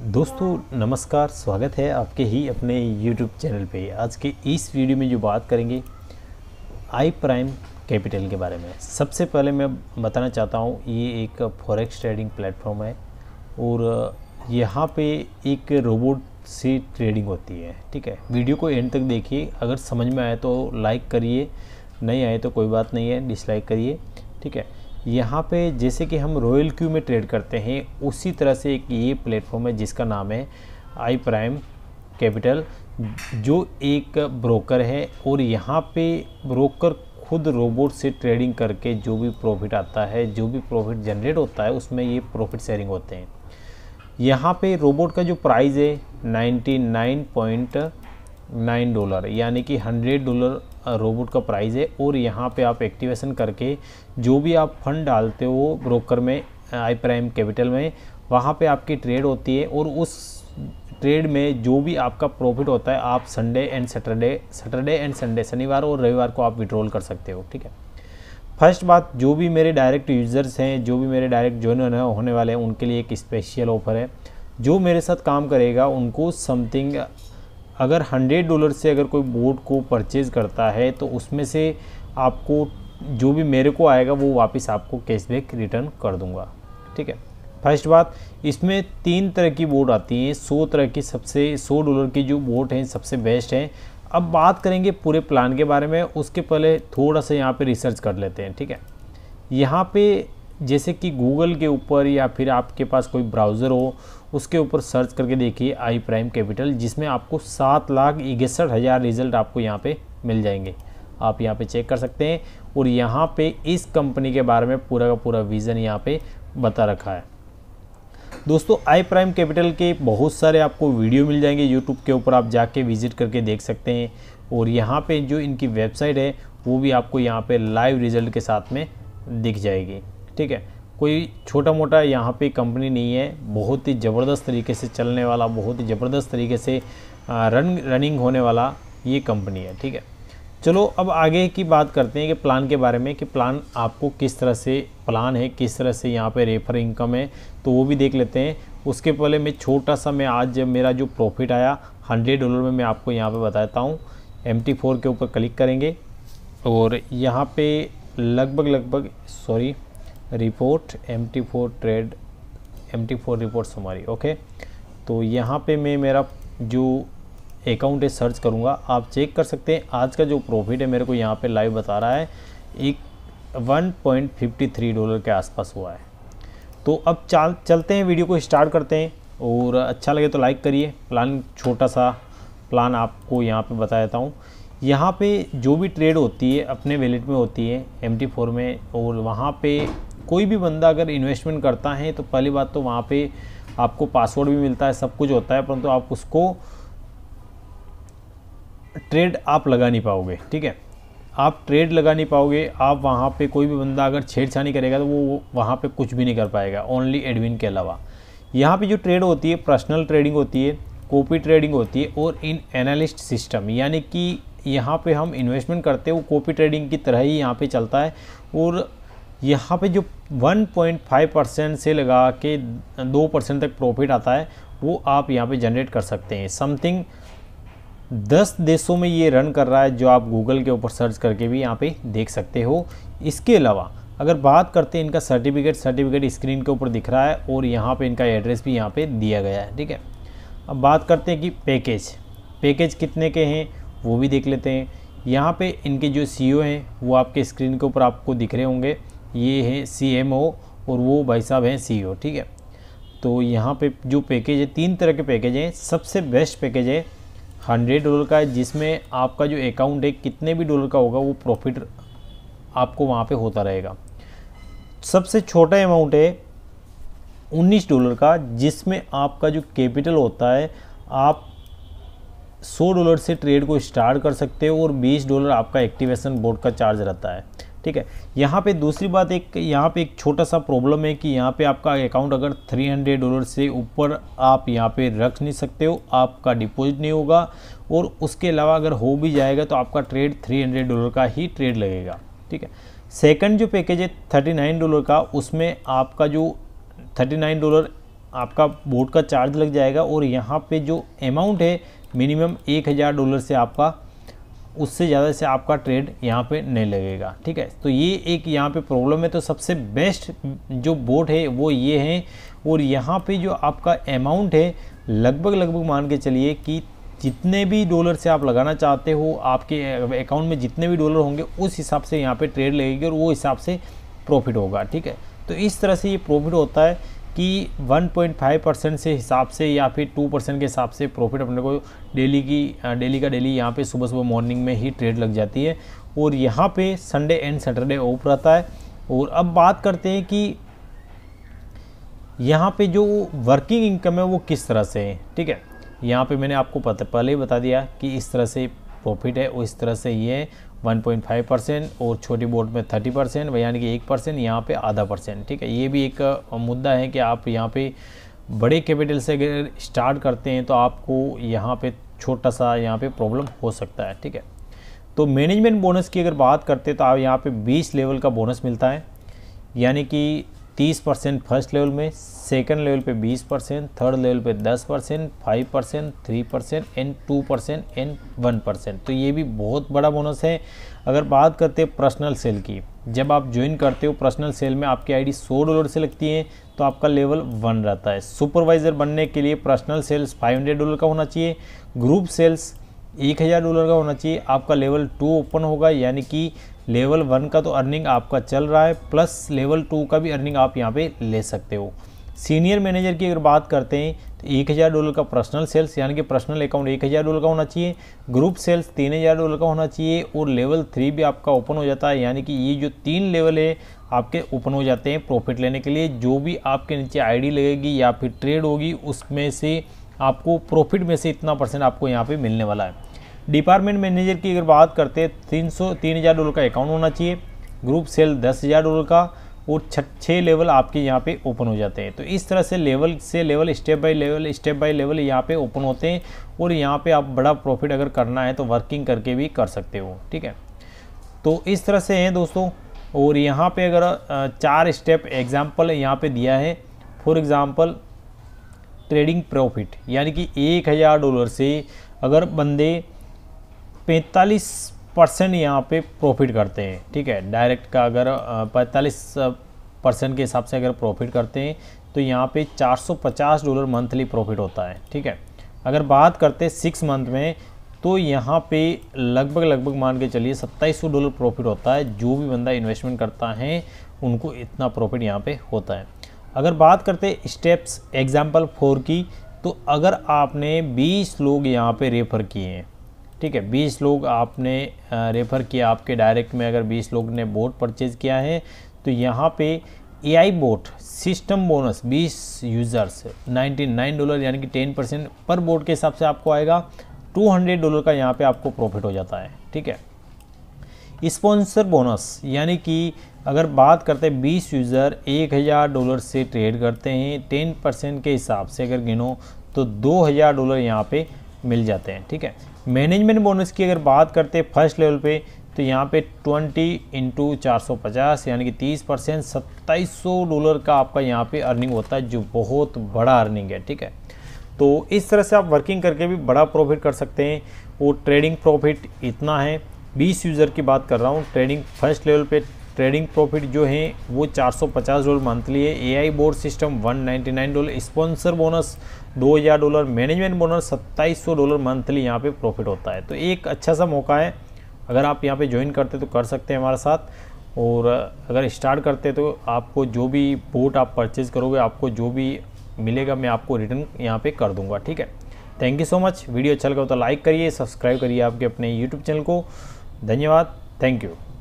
दोस्तों नमस्कार स्वागत है आपके ही अपने YouTube चैनल पे आज के इस वीडियो में जो बात करेंगे आई प्राइम कैपिटल के बारे में सबसे पहले मैं बताना चाहता हूँ ये एक फॉरेक्स ट्रेडिंग प्लेटफॉर्म है और यहाँ पे एक रोबोट से ट्रेडिंग होती है ठीक है वीडियो को एंड तक देखिए अगर समझ में आए तो लाइक करिए नहीं आए तो कोई बात नहीं है डिसलाइक करिए ठीक है यहाँ पे जैसे कि हम रॉयल क्यू में ट्रेड करते हैं उसी तरह से एक ये प्लेटफॉर्म है जिसका नाम है आई प्राइम कैपिटल जो एक ब्रोकर है और यहाँ पे ब्रोकर खुद रोबोट से ट्रेडिंग करके जो भी प्रॉफिट आता है जो भी प्रॉफिट जनरेट होता है उसमें ये प्रॉफिट शेयरिंग होते हैं यहाँ पे रोबोट का जो प्राइस है 99.9 डॉलर यानी कि 100 डॉलर रोबोट का प्राइस है और यहाँ पे आप एक्टिवेशन करके जो भी आप फंड डालते हो ब्रोकर में आई प्राइम कैपिटल में वहाँ पे आपकी ट्रेड होती है और उस ट्रेड में जो भी आपका प्रॉफिट होता है आप Sunday and Saturday Saturday and Sunday शनिवार और रविवार को आप विड्रॉल कर सकते हो ठीक है फर्स्ट बात जो भी मेरे डायरेक्ट यूज़र्स हैं जो भी मेरे डायरेक्ट ज्वाइन होने वाले हैं उनके लिए एक स्पेशल ऑफर है जो मेरे साथ काम करेगा उनको समथिंग अगर हंड्रेड डॉलर से अगर कोई बोट को परचेज़ करता है तो उसमें से आपको जो भी मेरे को आएगा वो वापस आपको कैशबैक रिटर्न कर दूंगा ठीक है फर्स्ट बात इसमें तीन तरह की बोट आती हैं सौ तरह की सबसे सौ डॉलर की जो बोट हैं सबसे बेस्ट हैं अब बात करेंगे पूरे प्लान के बारे में उसके पहले थोड़ा सा यहाँ पर रिसर्च कर लेते हैं ठीक है यहाँ पर जैसे कि गूगल के ऊपर या फिर आपके पास कोई ब्राउज़र हो उसके ऊपर सर्च करके देखिए आई प्राइम कैपिटल जिसमें आपको सात लाख इकसठ हज़ार रिज़ल्ट आपको यहाँ पे मिल जाएंगे आप यहाँ पे चेक कर सकते हैं और यहाँ पे इस कंपनी के बारे में पूरा का पूरा विज़न यहाँ पे बता रखा है दोस्तों आई प्राइम कैपिटल के बहुत सारे आपको वीडियो मिल जाएंगे यूट्यूब के ऊपर आप जाके विज़िट करके देख सकते हैं और यहाँ पर जो इनकी वेबसाइट है वो भी आपको यहाँ पर लाइव रिज़ल्ट के साथ में दिख जाएगी ठीक है कोई छोटा मोटा यहाँ पे कंपनी नहीं है बहुत ही ज़बरदस्त तरीके से चलने वाला बहुत ही ज़बरदस्त तरीके से रन रनिंग होने वाला ये कंपनी है ठीक है चलो अब आगे की बात करते हैं कि प्लान के बारे में कि प्लान आपको किस तरह से प्लान है किस तरह से यहाँ पे रेफर इनकम है तो वो भी देख लेते हैं उसके पहले मैं छोटा सा मैं आज जब मेरा जो प्रॉफिट आया हंड्रेड डॉलर में मैं आपको यहाँ पे बताता हूँ एम टी फोर के ऊपर क्लिक करेंगे और यहाँ पे लगभग लगभग sorry report M T four trade M T four report हमारी ओके तो यहाँ पे मैं मेरा जो अकाउंट है सर्च करूँगा आप चेक कर सकते हैं आज का जो प्रॉफिट है मेरे को यहाँ पे लाइव बता रहा है एक 1.53 डॉलर के आसपास हुआ है तो अब चाल चलते हैं वीडियो को स्टार्ट करते हैं और अच्छा लगे तो लाइक करिए प्लान छोटा सा प्लान आपको यहाँ पर बता देता हूँ यहाँ पे जो भी ट्रेड होती है अपने वैलेट में होती है एम में और वहाँ पे कोई भी बंदा अगर इन्वेस्टमेंट करता है तो पहली बात तो वहाँ पे आपको पासवर्ड भी मिलता है सब कुछ होता है परंतु तो आप उसको ट्रेड आप लगा नहीं पाओगे ठीक है आप ट्रेड लगा नहीं पाओगे आप वहाँ पे कोई भी बंदा अगर छेड़छाड़ी करेगा तो वो वहाँ पे कुछ भी नहीं कर पाएगा ओनली एडमिन के अलावा यहाँ पे जो ट्रेड होती है पर्सनल ट्रेडिंग होती है कॉपी ट्रेडिंग होती है और इन एनालिस्ट सिस्टम यानी कि यहाँ पे हम इन्वेस्टमेंट करते हैं वो कॉपी ट्रेडिंग की तरह ही यहाँ पे चलता है और यहाँ पे जो 1.5 परसेंट से लगा के दो परसेंट तक प्रॉफिट आता है वो आप यहाँ पे जनरेट कर सकते हैं समथिंग दस देशों में ये रन कर रहा है जो आप गूगल के ऊपर सर्च करके भी यहाँ पे देख सकते हो इसके अलावा अगर बात करते हैं इनका सर्टिफिकेट सर्टिफिकेट स्क्रीन के ऊपर दिख रहा है और यहाँ पर इनका एड्रेस भी यहाँ पर दिया गया है ठीक है अब बात करते हैं कि पैकेज पैकेज कितने के हैं वो भी देख लेते हैं यहाँ पे इनके जो सी e हैं वो आपके स्क्रीन के ऊपर आपको दिख रहे होंगे ये है सी एम ओ और वो भाई साहब हैं सी ओ e ठीक है तो यहाँ पे जो पैकेज है तीन तरह के पैकेज हैं सबसे बेस्ट पैकेज है हंड्रेड डॉलर का है जिसमें आपका जो अकाउंट है कितने भी डॉलर का होगा वो प्रॉफिट आपको वहाँ पे होता रहेगा सबसे छोटा अमाउंट है उन्नीस डॉलर का जिसमें आपका जो कैपिटल होता है आप सौ डॉलर से ट्रेड को स्टार्ट कर सकते हो और बीस डॉलर आपका एक्टिवेशन बोर्ड का चार्ज रहता है ठीक है यहाँ पे दूसरी बात एक यहाँ पे एक छोटा सा प्रॉब्लम है कि यहाँ पे आपका अकाउंट अगर 300 डॉलर से ऊपर आप यहाँ पे रख नहीं सकते हो आपका डिपॉजिट नहीं होगा और उसके अलावा अगर हो भी जाएगा तो आपका ट्रेड 300 डॉलर का ही ट्रेड लगेगा ठीक है सेकंड जो पैकेज है 39 डॉलर का उसमें आपका जो 39 डॉलर आपका बोर्ड का चार्ज लग जाएगा और यहाँ पर जो अमाउंट है मिनिमम एक हज़ार डॉलर से आपका उससे ज़्यादा से आपका ट्रेड यहाँ पे नहीं लगेगा ठीक है तो ये एक यहाँ पे प्रॉब्लम है तो सबसे बेस्ट जो बोट है वो ये है और यहाँ पे जो आपका अमाउंट है लगभग लगभग मान के चलिए कि जितने भी डॉलर से आप लगाना चाहते हो आपके अकाउंट में जितने भी डॉलर होंगे उस हिसाब से यहाँ पर ट्रेड लगेगी और वो हिसाब से प्रॉफिट होगा ठीक है तो इस तरह से ये प्रॉफिट होता है कि 1.5 परसेंट से हिसाब से या फिर 2 परसेंट के हिसाब से प्रॉफिट अपने को डेली की डेली का डेली यहाँ पे सुबह सुबह मॉर्निंग में ही ट्रेड लग जाती है और यहाँ पे संडे एंड सैटरडे ऑफ रहता है और अब बात करते हैं कि यहाँ पे जो वर्किंग इनकम है वो किस तरह से है ठीक है यहाँ पे मैंने आपको पहले ही बता दिया कि इस तरह से प्रॉफिट है और इस तरह से ये 1.5 परसेंट और छोटे बोर्ड में 30 परसेंट यानी कि एक परसेंट यहाँ पर आधा परसेंट ठीक है ये भी एक मुद्दा है कि आप यहाँ पे बड़े कैपिटल से अगर स्टार्ट करते हैं तो आपको यहाँ पे छोटा सा यहाँ पे प्रॉब्लम हो सकता है ठीक है तो मैनेजमेंट बोनस की अगर बात करते तो आप यहाँ पे 20 लेवल का बोनस मिलता है यानी कि तीस परसेंट फर्स्ट लेवल में सेकेंड लेवल पे बीस परसेंट थर्ड लेवल पे दस percent five percent three percent and two percent and one percent तो ये भी बहुत बड़ा बोनस है अगर बात करते हैं पर्सनल सेल की जब आप ज्वाइन करते हो पर्सनल सेल में आपकी आईडी सौ डॉलर से लगती है तो आपका लेवल वन रहता है सुपरवाइज़र बनने के लिए पर्सनल सेल्स फाइव डॉलर का होना चाहिए ग्रुप सेल्स एक हज़ार डॉलर का होना चाहिए आपका लेवल टू ओपन होगा यानी कि लेवल वन का तो अर्निंग आपका चल रहा है प्लस लेवल टू का भी अर्निंग आप यहाँ पे ले सकते हो सीनियर मैनेजर की अगर बात करते हैं तो एक हज़ार डॉलर का पर्सनल सेल्स यानी कि पर्सनल अकाउंट एक हज़ार डॉलर का होना चाहिए ग्रुप सेल्स तीन हज़ार डॉलर का होना चाहिए और लेवल थ्री भी आपका ओपन हो जाता है यानी कि ये जो तीन लेवल है आपके ओपन हो जाते हैं प्रॉफिट लेने के लिए जो भी आपके नीचे आई लगेगी या फिर ट्रेड होगी उसमें से आपको प्रॉफिट में से इतना परसेंट आपको यहाँ पर मिलने वाला है डिपार्टमेंट मैनेजर की अगर बात करते हैं तीन सौ तीन हज़ार डॉलर का अकाउंट होना चाहिए ग्रुप सेल दस हज़ार डॉलर का और छः लेवल आपके यहाँ पे ओपन हो जाते हैं तो इस तरह से लेवल से level step by level step by level यहाँ पे ओपन होते हैं और यहाँ पे आप बड़ा प्रॉफिट अगर करना है तो वर्किंग करके भी कर सकते हो ठीक है तो इस तरह से हैं दोस्तों और यहाँ पर अगर चार स्टेप एग्जाम्पल यहाँ पर दिया है फॉर एग्ज़ाम्पल ट्रेडिंग प्रॉफिट यानी कि एक हज़ार डॉलर से अगर बंदे पैंतालीस परसेंट यहाँ पे प्रॉफिट करते हैं ठीक है डायरेक्ट का अगर पैंतालीस परसेंट के हिसाब से अगर प्रॉफिट करते हैं तो यहाँ पे 450 डॉलर मंथली प्रॉफिट होता है ठीक है अगर बात करते हैं सिक्स मंथ में तो यहाँ पे लगभग लगभग मान के चलिए सत्ताईस डॉलर प्रॉफिट होता है जो भी बंदा इन्वेस्टमेंट करता है उनको इतना प्रॉफिट यहाँ पर होता है अगर बात करते स्टेप्स एग्जाम्पल फोर की तो अगर आपने 20 लोग यहाँ पे रेफ़र किए हैं ठीक है बीस लोग आपने रेफ़र किया आपके डायरेक्ट में अगर बीस लोग ने बोट परचेज़ किया है तो यहाँ पे AI bot system bonus 20 users 99 dollar यानी कि 10 परसेंट पर बोट के हिसाब से आपको आएगा 200 डॉलर का यहाँ पे आपको प्रॉफिट हो जाता है ठीक है स्पॉन्सर बोनस यानी कि अगर बात करते हैं बीस यूज़र हज़ार डॉलर से ट्रेड करते हैं टेन परसेंट के हिसाब से अगर गिनो तो हज़ार डॉलर यहाँ पे मिल जाते हैं ठीक है मैनेजमेंट बोनस की अगर बात करते हैं फर्स्ट लेवल पे तो यहाँ पे 20 इंटू चार यानी कि 30 परसेंट सत्ताईस डॉलर का आपका यहाँ पे अर्निंग होता है जो बहुत बड़ा अर्निंग है ठीक है तो इस तरह से आप वर्किंग करके भी बड़ा प्रॉफिट कर सकते हैं वो ट्रेडिंग प्रॉफिट इतना है 20 यूज़र की बात कर रहा हूँ ट्रेडिंग फर्स्ट लेवल पर ट्रेडिंग प्रॉफिट जो है वो 450 डॉलर मंथली है AI board system 199 dollar sponsor bonus 2000 dollar management bonus 2700 dollar monthly यहाँ पे प्रॉफिट होता है तो एक अच्छा सा मौका है अगर आप यहाँ पे ज्वाइन करते तो कर सकते हैं हमारे साथ और अगर स्टार्ट करते तो आपको जो भी बोट आप परचेज करोगे आपको जो भी मिलेगा मैं आपको रिटर्न यहाँ पे कर दूँगा ठीक है thank you so much video अच्छा लगा तो लाइक करिए सब्सक्राइब करिए आपके अपने यूट्यूब चैनल को धन्यवाद थैंक यू